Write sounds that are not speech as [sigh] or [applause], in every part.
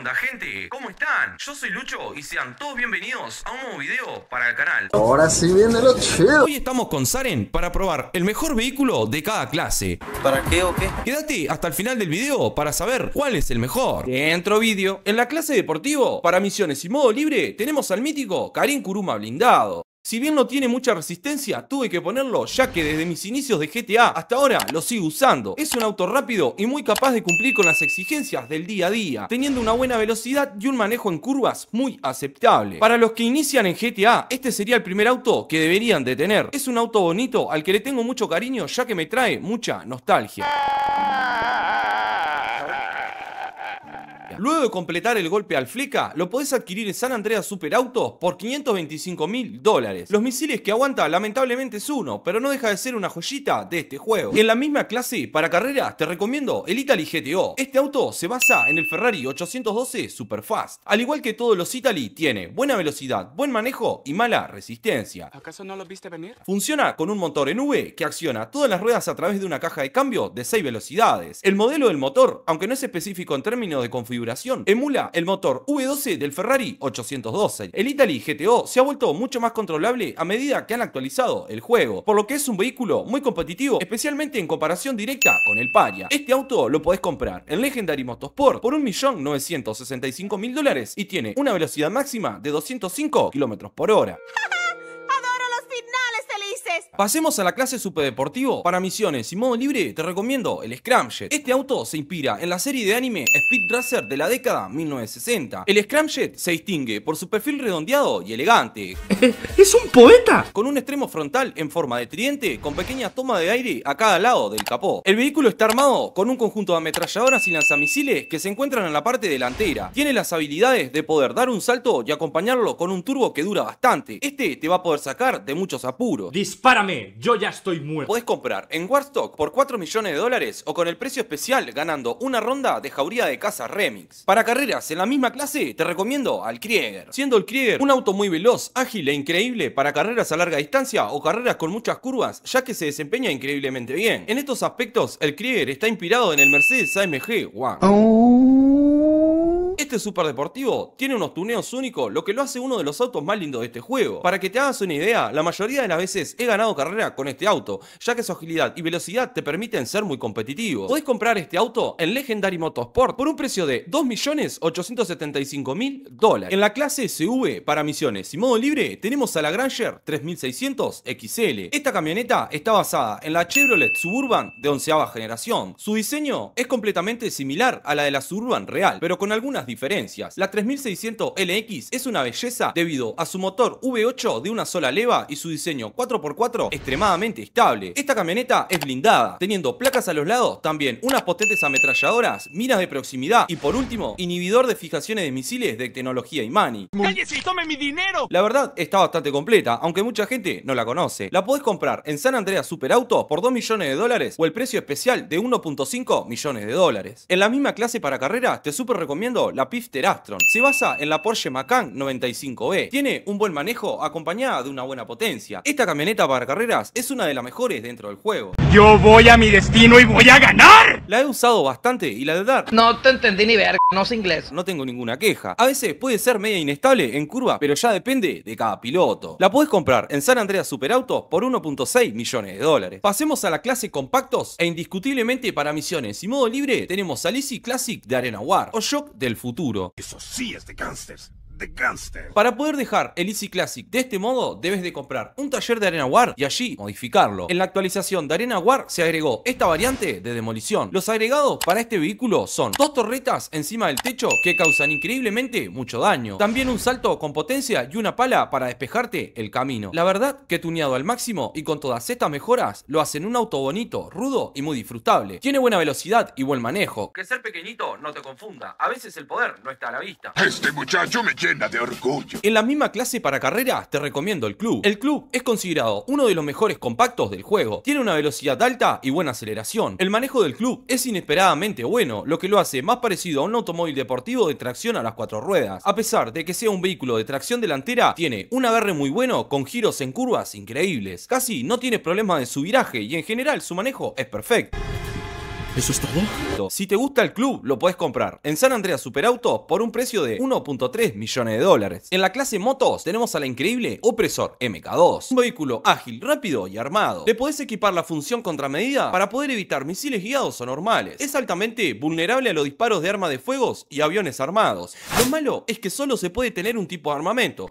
onda, gente? ¿Cómo están? Yo soy Lucho y sean todos bienvenidos a un nuevo video para el canal. Ahora sí viene lo chido. Hoy estamos con Saren para probar el mejor vehículo de cada clase. ¿Para qué o qué? Quédate hasta el final del video para saber cuál es el mejor. Dentro vídeo, en la clase deportivo, para misiones y modo libre, tenemos al mítico Karim Kuruma blindado. Si bien no tiene mucha resistencia, tuve que ponerlo ya que desde mis inicios de GTA hasta ahora lo sigo usando. Es un auto rápido y muy capaz de cumplir con las exigencias del día a día, teniendo una buena velocidad y un manejo en curvas muy aceptable. Para los que inician en GTA, este sería el primer auto que deberían de tener. Es un auto bonito al que le tengo mucho cariño ya que me trae mucha nostalgia. Luego de completar el golpe al Fleca, lo podés adquirir en San Andreas Superautos por 525 mil dólares. Los misiles que aguanta lamentablemente es uno, pero no deja de ser una joyita de este juego. Y en la misma clase, para carreras, te recomiendo el Italy GTO. Este auto se basa en el Ferrari 812 Superfast. Al igual que todos los Italy, tiene buena velocidad, buen manejo y mala resistencia. ¿Acaso no lo viste venir? Funciona con un motor en V que acciona todas las ruedas a través de una caja de cambio de 6 velocidades. El modelo del motor, aunque no es específico en términos de configuración, emula el motor V12 del Ferrari 812. El Italy GTO se ha vuelto mucho más controlable a medida que han actualizado el juego, por lo que es un vehículo muy competitivo, especialmente en comparación directa con el Paria. Este auto lo podés comprar en Legendary Motorsport por 1.965.000 dólares y tiene una velocidad máxima de 205 km por hora. Pasemos a la clase super deportivo Para misiones y modo libre, te recomiendo el Scramjet. Este auto se inspira en la serie de anime Speed Racer de la década 1960. El Scramjet se distingue por su perfil redondeado y elegante. [laughs] ¡Es un poeta! Con un extremo frontal en forma de tridente con pequeñas tomas de aire a cada lado del capó. El vehículo está armado con un conjunto de ametralladoras y lanzamisiles que se encuentran en la parte delantera. Tiene las habilidades de poder dar un salto y acompañarlo con un turbo que dura bastante. Este te va a poder sacar de muchos apuros. ¡Dispara! Yo ya estoy muerto. Podés comprar en Warstock por 4 millones de dólares o con el precio especial ganando una ronda de Jauría de Casa Remix. Para carreras en la misma clase, te recomiendo al Krieger. Siendo el Krieger un auto muy veloz, ágil e increíble para carreras a larga distancia o carreras con muchas curvas, ya que se desempeña increíblemente bien. En estos aspectos, el Krieger está inspirado en el Mercedes AMG One. Oh. Este superdeportivo tiene unos tuneos únicos, lo que lo hace uno de los autos más lindos de este juego. Para que te hagas una idea, la mayoría de las veces he ganado carrera con este auto, ya que su agilidad y velocidad te permiten ser muy competitivo. Podés comprar este auto en Legendary Motorsport por un precio de 2.875.000 dólares. En la clase CV para misiones y modo libre tenemos a la Granger 3600 XL. Esta camioneta está basada en la Chevrolet Suburban de onceava generación. Su diseño es completamente similar a la de la Suburban real, pero con algunas diferencias. La 3600 LX es una belleza debido a su motor V8 de una sola leva y su diseño 4x4 extremadamente estable. Esta camioneta es blindada, teniendo placas a los lados, también unas potentes ametralladoras, minas de proximidad y por último, inhibidor de fijaciones de misiles de tecnología Imani. si tome mi dinero! La verdad está bastante completa, aunque mucha gente no la conoce. La podés comprar en San Andreas Superauto por 2 millones de dólares o el precio especial de 1.5 millones de dólares. En la misma clase para carreras, te super recomiendo la Pifter Astron. Se basa en la Porsche Macan 95B. Tiene un buen manejo acompañada de una buena potencia. Esta camioneta para carreras es una de las mejores dentro del juego. Yo voy a mi destino y voy a ganar. La he usado bastante y la de dar. No te entendí ni ver, no sé inglés. No tengo ninguna queja. A veces puede ser media inestable en curva, pero ya depende de cada piloto. La puedes comprar en San Andreas Superauto por 1.6 millones de dólares. Pasemos a la clase compactos e indiscutiblemente para misiones y modo libre tenemos a Lizzie Classic de Arena War o Shock del futuro. Eso sí es de gángsters. Para poder dejar el Easy Classic de este modo, debes de comprar un taller de arena war y allí modificarlo. En la actualización de arena war se agregó esta variante de demolición. Los agregados para este vehículo son dos torretas encima del techo que causan increíblemente mucho daño. También un salto con potencia y una pala para despejarte el camino. La verdad que tuneado al máximo y con todas estas mejoras lo hacen un auto bonito, rudo y muy disfrutable. Tiene buena velocidad y buen manejo. Que ser pequeñito no te confunda, a veces el poder no está a la vista. Este muchacho me quiere en la misma clase para carreras te recomiendo el Club. El Club es considerado uno de los mejores compactos del juego. Tiene una velocidad alta y buena aceleración. El manejo del Club es inesperadamente bueno, lo que lo hace más parecido a un automóvil deportivo de tracción a las cuatro ruedas. A pesar de que sea un vehículo de tracción delantera, tiene un agarre muy bueno con giros en curvas increíbles. Casi no tiene problemas de su viraje y en general su manejo es perfecto. ¿Eso es todo? Si te gusta el club, lo puedes comprar en San Andreas Superauto por un precio de 1.3 millones de dólares. En la clase motos tenemos a la increíble Opresor MK2, un vehículo ágil, rápido y armado. Le podés equipar la función contramedida para poder evitar misiles guiados o normales. Es altamente vulnerable a los disparos de armas de fuegos y aviones armados. Lo malo es que solo se puede tener un tipo de armamento.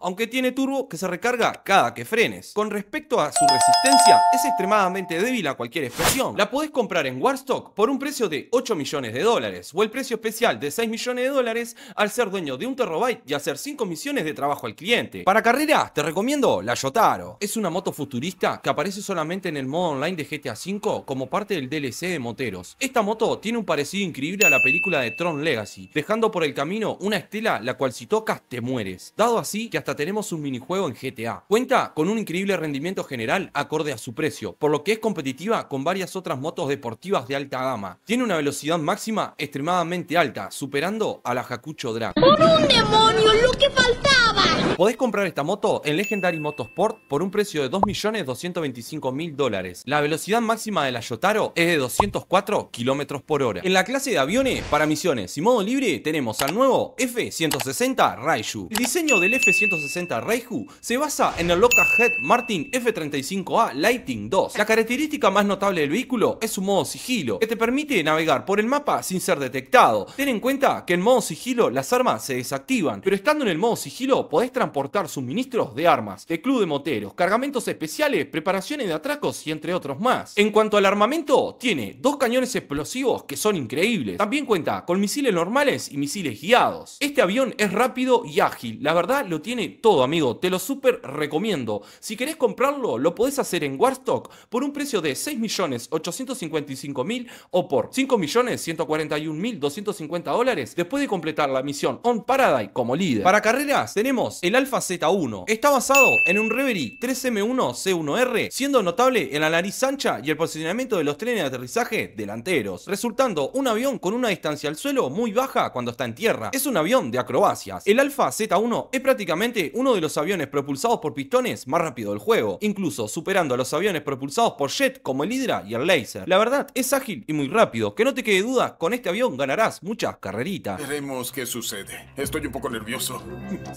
Aunque tiene turbo que se recarga cada que frenes. Con respecto a su resistencia, es extremadamente débil a cualquier expresión. La podés comprar en Warstock por un precio de 8 millones de dólares o el precio especial de 6 millones de dólares al ser dueño de un terabyte y hacer 5 misiones de trabajo al cliente. Para carrera, te recomiendo la Yotaro. Es una moto futurista que aparece solamente en el modo online de GTA V como parte del DLC de Moteros. Esta moto tiene un parecido increíble a la película de Tron Legacy, dejando por el camino una estela la cual si tocas te muere dado así que hasta tenemos un minijuego en GTA. Cuenta con un increíble rendimiento general acorde a su precio, por lo que es competitiva con varias otras motos deportivas de alta gama. Tiene una velocidad máxima extremadamente alta, superando a la Jacucho Drag. ¡Por un demonio! ¡Lo que faltaba! Podés comprar esta moto en Legendary Motorsport por un precio de 2.225.000 dólares. La velocidad máxima de la Yotaro es de 204 km por hora. En la clase de aviones para misiones y modo libre tenemos al nuevo F-160 Raiju. El diseño del F-160 Raiju se basa en el Lockheed Martin F-35A Lighting 2. La característica más notable del vehículo es su modo sigilo, que te permite navegar por el mapa sin ser detectado. Ten en cuenta que en modo sigilo las armas se desactivan, pero estando en el modo sigilo podés transportar suministros de armas, de club de moteros, cargamentos especiales, preparaciones de atracos y entre otros más. En cuanto al armamento, tiene dos cañones explosivos que son increíbles. También cuenta con misiles normales y misiles guiados. Este avión es rápido y ágil, la verdad lo tiene todo amigo, te lo súper recomiendo. Si querés comprarlo, lo podés hacer en Warstock por un precio de 6.855.000 o por 5.141.250 dólares después de completar la misión On Paradise como líder. Para carreras tenemos el Alpha Z1. Está basado en un Reverie 3M1C1R, siendo notable en la nariz ancha y el posicionamiento de los trenes de aterrizaje delanteros, resultando un avión con una distancia al suelo muy baja cuando está en tierra. Es un avión de acrobacias. El Alpha Z1 es prácticamente uno de los aviones propulsados por pistones más rápido del juego, incluso superando a los aviones propulsados por jet como el Hydra y el Laser. La verdad, es ágil y muy rápido, que no te quede duda, con este avión ganarás muchas carreritas. Veremos qué sucede. Estoy un poco nervioso.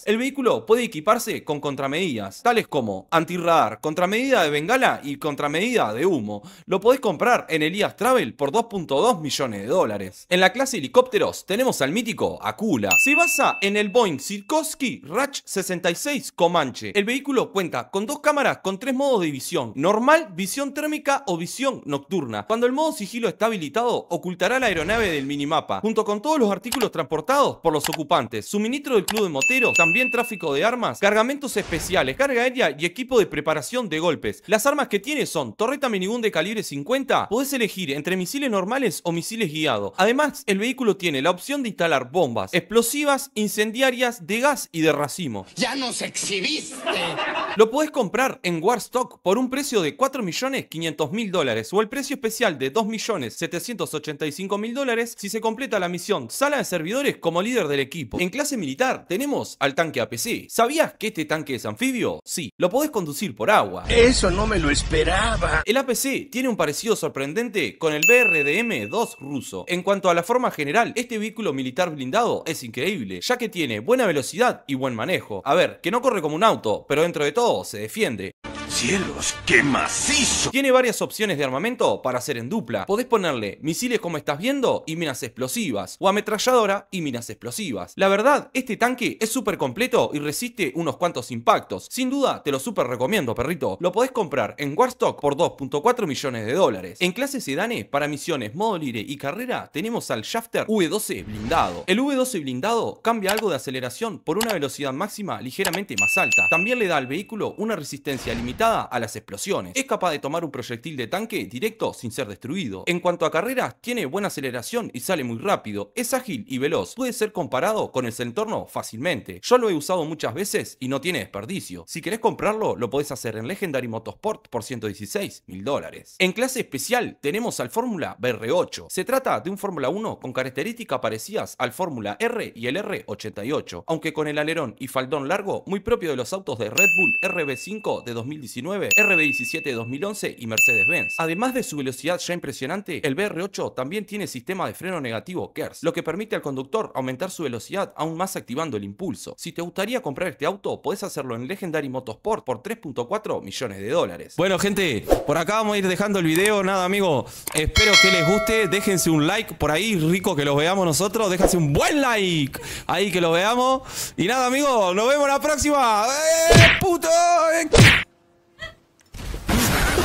El vehículo puede equiparse con contramedidas, tales como antirradar, contramedida de bengala y contramedida de humo. Lo podés comprar en Elías Travel por 2.2 millones de dólares. En la clase helicópteros tenemos al mítico Akula. Se basa en el Boeing Sikorsky Ratch 66 Comanche. El vehículo cuenta con dos cámaras con tres modos de visión, normal, visión térmica o visión nocturna. Cuando el modo sigilo está habilitado, ocultará la aeronave del minimapa, junto con todos los artículos transportados por los ocupantes. Suministro del club de moteros también trae de armas, cargamentos especiales, carga aérea y equipo de preparación de golpes. Las armas que tiene son torreta minigun de calibre 50, podés elegir entre misiles normales o misiles guiados. Además, el vehículo tiene la opción de instalar bombas, explosivas, incendiarias, de gas y de racimo. ¡Ya nos exhibiste! Lo podés comprar en Warstock por un precio de 4.500.000 dólares o el precio especial de 2.785.000 dólares si se completa la misión Sala de Servidores como líder del equipo. En clase militar tenemos al tanque AP, ¿Sabías que este tanque es anfibio? Sí, lo podés conducir por agua. Eso no me lo esperaba. El APC tiene un parecido sorprendente con el BRDM-2 ruso. En cuanto a la forma general, este vehículo militar blindado es increíble, ya que tiene buena velocidad y buen manejo. A ver, que no corre como un auto, pero dentro de todo se defiende. ¡Cielos, qué macizo! Tiene varias opciones de armamento para hacer en dupla. Podés ponerle misiles como estás viendo y minas explosivas, o ametralladora y minas explosivas. La verdad, este tanque es súper completo y resiste unos cuantos impactos. Sin duda, te lo súper recomiendo, perrito. Lo podés comprar en Warstock por 2.4 millones de dólares. En clase sedane, para misiones, modo libre y carrera, tenemos al Shafter V12 blindado. El V12 blindado cambia algo de aceleración por una velocidad máxima ligeramente más alta. También le da al vehículo una resistencia limitada a las explosiones. Es capaz de tomar un proyectil de tanque directo sin ser destruido. En cuanto a carreras, tiene buena aceleración y sale muy rápido. Es ágil y veloz. Puede ser comparado con el Centorno fácilmente. Yo lo he usado muchas veces y no tiene desperdicio. Si querés comprarlo, lo podés hacer en Legendary Motorsport por 116 mil dólares. En clase especial tenemos al Fórmula BR8. Se trata de un Fórmula 1 con características parecidas al Fórmula R y el R88, aunque con el alerón y faldón largo muy propio de los autos de Red Bull RB5 de 2019 RB17 2011 y Mercedes-Benz. Además de su velocidad ya impresionante, el BR8 también tiene sistema de freno negativo KERS, lo que permite al conductor aumentar su velocidad aún más activando el impulso. Si te gustaría comprar este auto, podés hacerlo en Legendary Motorsport por 3.4 millones de dólares. Bueno gente, por acá vamos a ir dejando el video, nada amigo, espero que les guste, déjense un like por ahí, rico que los veamos nosotros, déjense un buen like ahí que lo veamos. Y nada amigo, nos vemos la próxima. ¡Eh, puto!